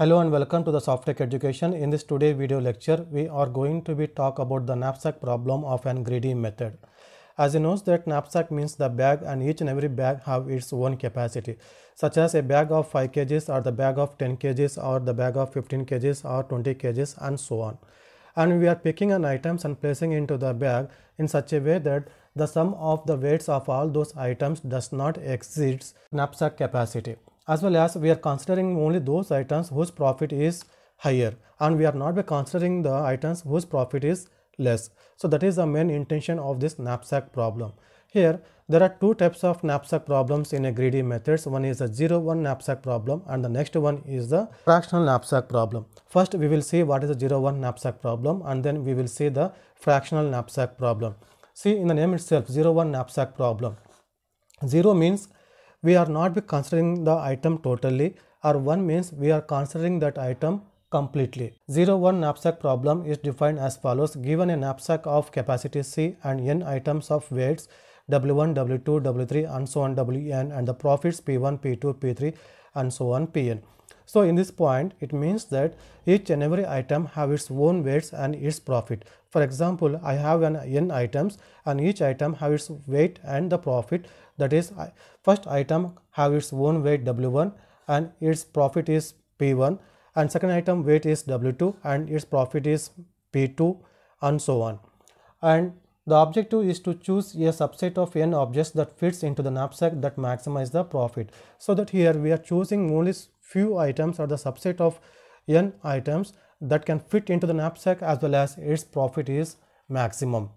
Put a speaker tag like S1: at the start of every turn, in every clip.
S1: Hello and welcome to the Softtech Education. In this today video lecture, we are going to be talk about the knapsack problem of an greedy method. As you know that knapsack means the bag and each and every bag have its own capacity such as a bag of 5 kgs or the bag of 10 kgs or the bag of 15 kgs or 20 kgs and so on. And we are picking an items and placing into the bag in such a way that the sum of the weights of all those items does not exceeds knapsack capacity as well as we are considering only those items whose profit is higher and we are not be considering the items whose profit is less. So that is the main intention of this knapsack problem. Here there are two types of knapsack problems in a greedy methods. One is the 0 1 knapsack problem and the next one is the fractional knapsack problem. First we will see what is the 0 1 knapsack problem and then we will see the fractional knapsack problem. See in the name itself 0 1 knapsack problem. 0 means we are not be considering the item totally or 1 means we are considering that item completely. 01 knapsack problem is defined as follows. Given a knapsack of capacity C and n items of weights W1, W2, W3 and so on Wn and the profits P1, P2, P3 and so on Pn. So in this point it means that each and every item have its own weights and its profit. For example, I have an n items and each item have its weight and the profit that is first item have its own weight w1 and its profit is p1 and second item weight is w2 and its profit is p2 and so on and the objective is to choose a subset of n objects that fits into the knapsack that maximize the profit. So that here we are choosing only few items or the subset of n items that can fit into the knapsack as well as its profit is maximum.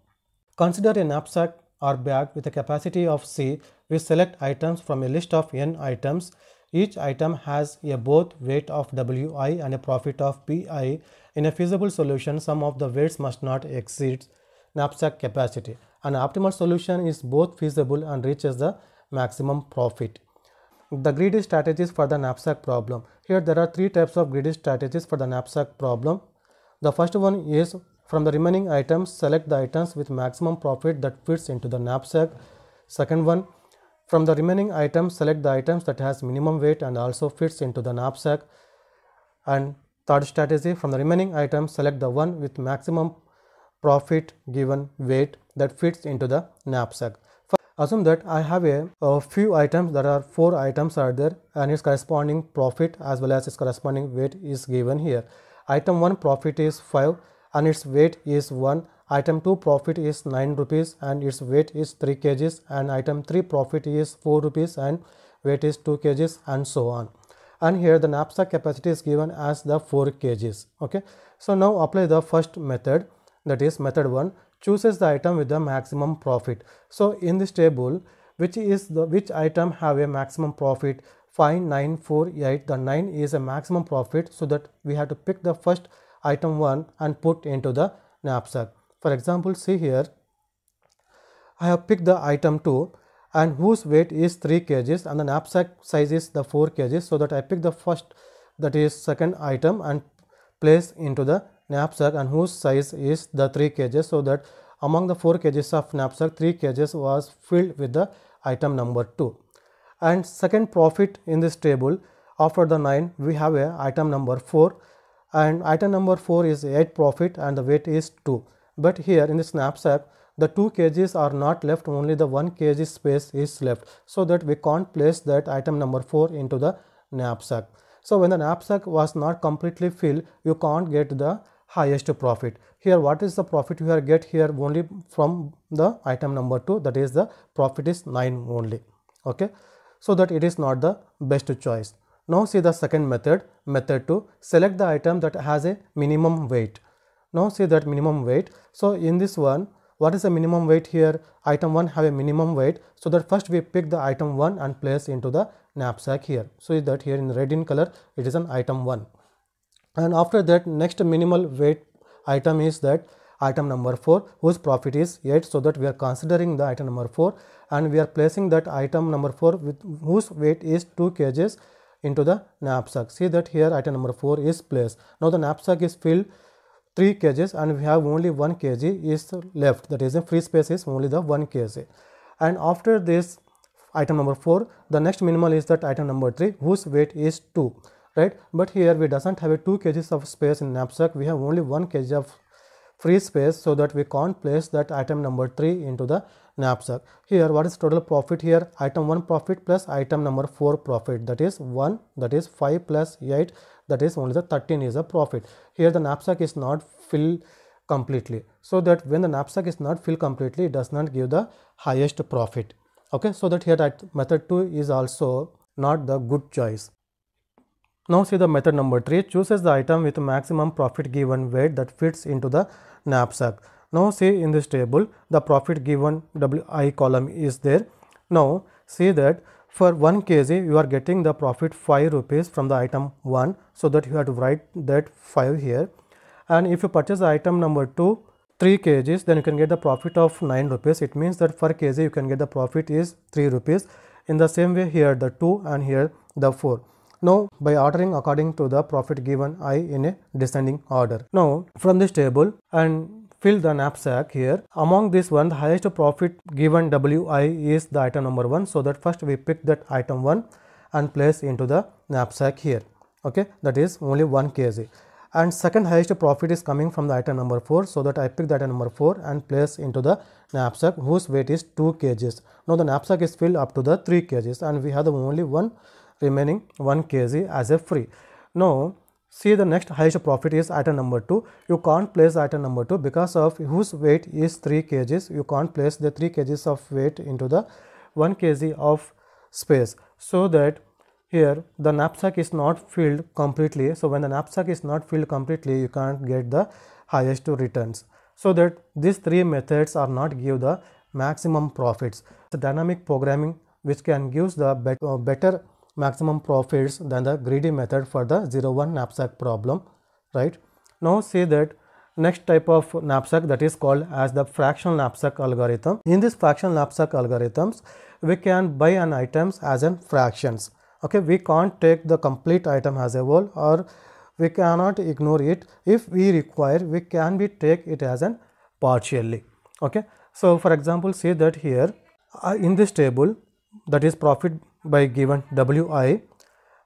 S1: Consider a knapsack or bag with a capacity of C, we select items from a list of n items. Each item has a both weight of Wi and a profit of Pi. In a feasible solution, some of the weights must not exceed knapsack capacity. An optimal solution is both feasible and reaches the maximum profit. The greedy strategies for the knapsack problem. Here there are three types of greedy strategies for the knapsack problem. The first one is from the remaining items, select the items with maximum profit that fits into the knapsack. Second one, from the remaining items, select the items that has minimum weight and also fits into the knapsack. And third strategy, from the remaining items, select the one with maximum profit given weight that fits into the knapsack. First, assume that I have a, a few items, there are four items are there and its corresponding profit as well as its corresponding weight is given here. Item 1 profit is 5 and its weight is 1 item 2 profit is 9 rupees and its weight is 3 kgs and item 3 profit is 4 rupees and weight is 2 kgs and so on and here the knapsack capacity is given as the 4 kgs okay so now apply the first method that is method 1 chooses the item with the maximum profit so in this table which is the which item have a maximum profit 5 9 4 8 the 9 is a maximum profit so that we have to pick the first item 1 and put into the knapsack. For example, see here I have picked the item 2 and whose weight is 3 kgs and the knapsack size is the 4 kgs. So, that I pick the first that is second item and place into the knapsack and whose size is the 3 kgs. So, that among the 4 kgs of knapsack 3 kgs was filled with the item number 2. And second profit in this table after the 9 we have a item number 4 and item number 4 is 8 profit and the weight is 2. But here in the knapsack, the 2 kgs are not left only the 1 kg space is left so that we can't place that item number 4 into the knapsack. So when the knapsack was not completely filled you can't get the highest profit. Here what is the profit you are get here only from the item number 2 that is the profit is 9 only. Okay. So that it is not the best choice. Now see the second method, method 2, select the item that has a minimum weight. Now see that minimum weight. So in this one, what is the minimum weight here? Item 1 have a minimum weight. So that first we pick the item 1 and place into the knapsack here. So that here in red in color, it is an item 1. And after that, next minimal weight item is that item number 4 whose profit is 8 so that we are considering the item number 4 and we are placing that item number 4 with whose weight is 2 kgs into the knapsack. See that here item number 4 is placed. Now the knapsack is filled 3 kgs and we have only 1 kg is left that is a free space is only the 1 kg. And after this item number 4 the next minimal is that item number 3 whose weight is 2 right but here we doesn't have a 2 kgs of space in knapsack we have only 1 kg of free space so that we can't place that item number 3 into the knapsack. Here what is total profit here? Item 1 profit plus item number 4 profit that is 1 that is 5 plus 8 that is only the 13 is a profit. Here the knapsack is not filled completely. So that when the knapsack is not filled completely it does not give the highest profit. Okay, so that here that method 2 is also not the good choice. Now see the method number 3 chooses the item with maximum profit given weight that fits into the knapsack. Now, say in this table the profit given WI column is there. Now, say that for 1 kg you are getting the profit 5 rupees from the item 1. So, that you have to write that 5 here and if you purchase the item number 2 3 kgs then you can get the profit of 9 rupees. It means that per kg you can get the profit is 3 rupees. In the same way here the 2 and here the 4. Now, by ordering according to the profit given i in a descending order. Now, from this table and fill the knapsack here. Among this one, the highest profit given WI is the item number 1. So, that first we pick that item 1 and place into the knapsack here. Okay, That is only 1 kg. And second highest profit is coming from the item number 4. So, that I pick the item number 4 and place into the knapsack whose weight is 2 kg. Now, the knapsack is filled up to the 3 kg and we have the only one remaining 1 kg as a free. Now, See the next highest profit is item number 2. You can't place item number 2 because of whose weight is 3 kgs. You can't place the 3 kgs of weight into the 1 kg of space. So that here the knapsack is not filled completely. So when the knapsack is not filled completely you can't get the highest returns. So that these three methods are not give the maximum profits. The dynamic programming which can gives the uh, better maximum profits than the greedy method for the 01 knapsack problem right. Now see that next type of knapsack that is called as the fractional knapsack algorithm. In this fractional knapsack algorithms we can buy an items as in fractions okay we can't take the complete item as a whole or we cannot ignore it if we require we can be take it as an partially okay so for example say that here uh, in this table that is profit by given WI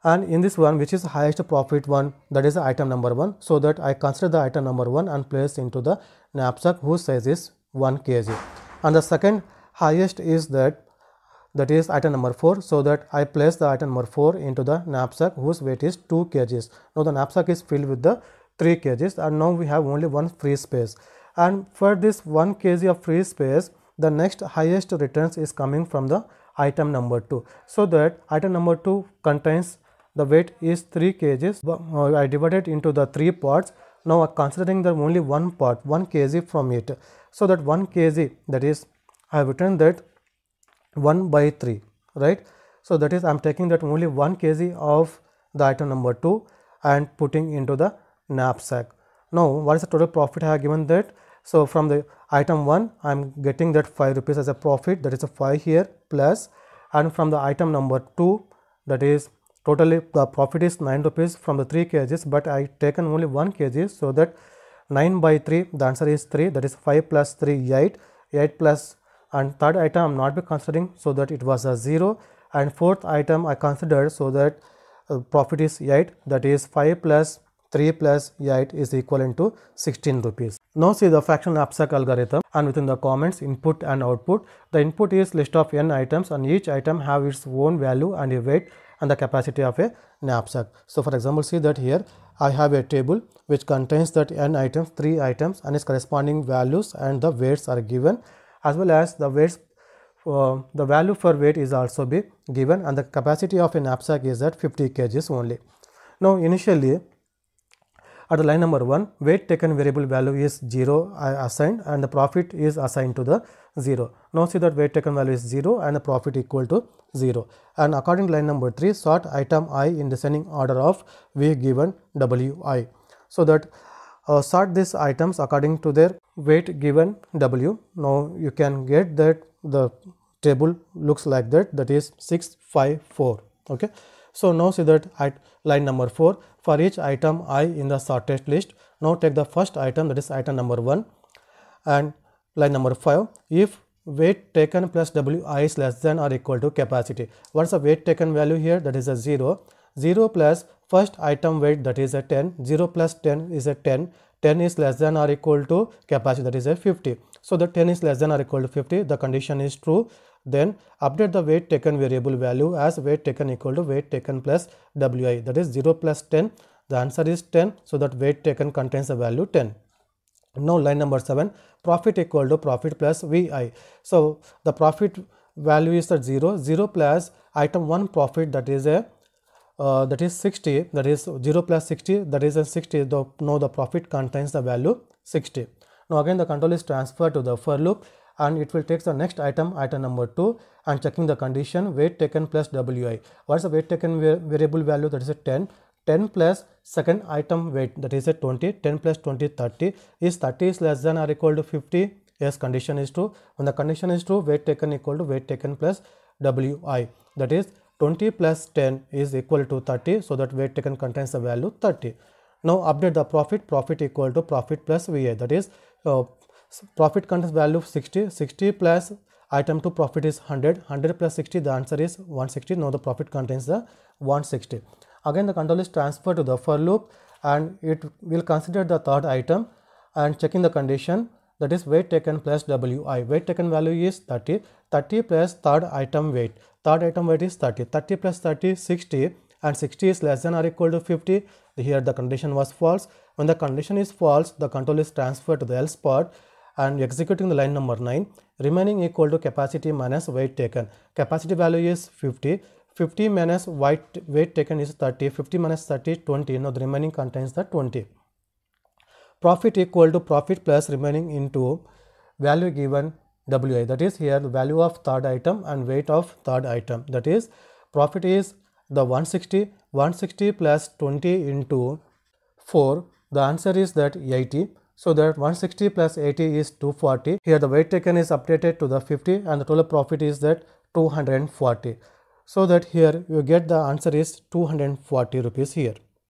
S1: and in this one which is highest profit one that is item number 1. So, that I consider the item number 1 and place into the knapsack whose size is 1 kg and the second highest is that that is item number 4. So, that I place the item number 4 into the knapsack whose weight is 2 kg. Now, the knapsack is filled with the 3 kg and now we have only one free space and for this 1 kg of free space the next highest returns is coming from the item number 2. So, that item number 2 contains the weight is 3 kg. Uh, I divided into the 3 parts. Now, uh, considering the only one part 1 kg from it. So, that 1 kg that is I have written that 1 by 3 right. So, that is I am taking that only 1 kg of the item number 2 and putting into the knapsack. Now, what is the total profit I have given that so, from the item 1 I am getting that 5 rupees as a profit that is a 5 here plus and from the item number 2 that is totally the profit is 9 rupees from the 3 kgs, but I taken only 1 kg. So, that 9 by 3 the answer is 3 that is 5 plus 3 8 8 plus and third item I am not be considering. So, that it was a 0 and fourth item I considered. So, that uh, profit is 8 that is 5 plus 3 plus 8 is equivalent to 16 rupees. Now see the fraction knapsack algorithm and within the comments input and output. The input is list of n items and each item have its own value and a weight and the capacity of a knapsack. So for example see that here I have a table which contains that n items 3 items and its corresponding values and the weights are given as well as the weights uh, the value for weight is also be given and the capacity of a knapsack is at 50 kgs only. Now initially at the line number 1, weight taken variable value is 0 uh, assigned and the profit is assigned to the 0. Now see that weight taken value is 0 and the profit equal to 0. And according to line number 3, sort item i in descending order of v given wi. So that uh, sort these items according to their weight given w. Now you can get that the table looks like that that is 654. Okay. So, now see that at line number 4 for each item i in the sorted list. Now, take the first item that is item number 1 and line number 5 if weight taken plus w i is less than or equal to capacity. What is the weight taken value here that is a 0, 0 plus first item weight that is a 10, 0 plus 10 is a 10, 10 is less than or equal to capacity that is a 50. So, the 10 is less than or equal to 50 the condition is true then update the weight taken variable value as weight taken equal to weight taken plus WI that is 0 plus 10. The answer is 10 so that weight taken contains the value 10. Now line number 7 profit equal to profit plus VI. So the profit value is at 0, 0 plus item 1 profit that is a uh, that is 60 that is 0 plus 60 that is a 60 now the profit contains the value 60. Now again the control is transferred to the for loop and it will take the next item item number 2 and checking the condition weight taken plus WI. What is the weight taken variable value that is a 10 10 plus second item weight that is a 20 10 plus 20 30 is 30 is less than or equal to 50 yes condition is true when the condition is true weight taken equal to weight taken plus WI that is 20 plus 10 is equal to 30 so that weight taken contains the value 30. Now update the profit profit equal to profit plus wi. that is uh, profit contains value of 60, 60 plus item 2 profit is 100, 100 plus 60 the answer is 160, now the profit contains the 160. Again the control is transferred to the for loop and it will consider the third item and checking the condition that is weight taken plus WI. Weight taken value is 30, 30 plus third item weight, third item weight is 30, 30 plus 30 60 and 60 is less than or equal to 50. Here the condition was false. When the condition is false, the control is transferred to the else part and executing the line number 9 remaining equal to capacity minus weight taken. Capacity value is 50, 50 minus weight, weight taken is 30, 50 minus 30 20, now the remaining contains the 20. Profit equal to profit plus remaining into value given WI that is here the value of third item and weight of third item that is profit is the 160 160 plus 20 into 4 the answer is that 80 so that 160 plus 80 is 240. Here the weight taken is updated to the 50 and the total profit is that 240. So that here you get the answer is 240 rupees here.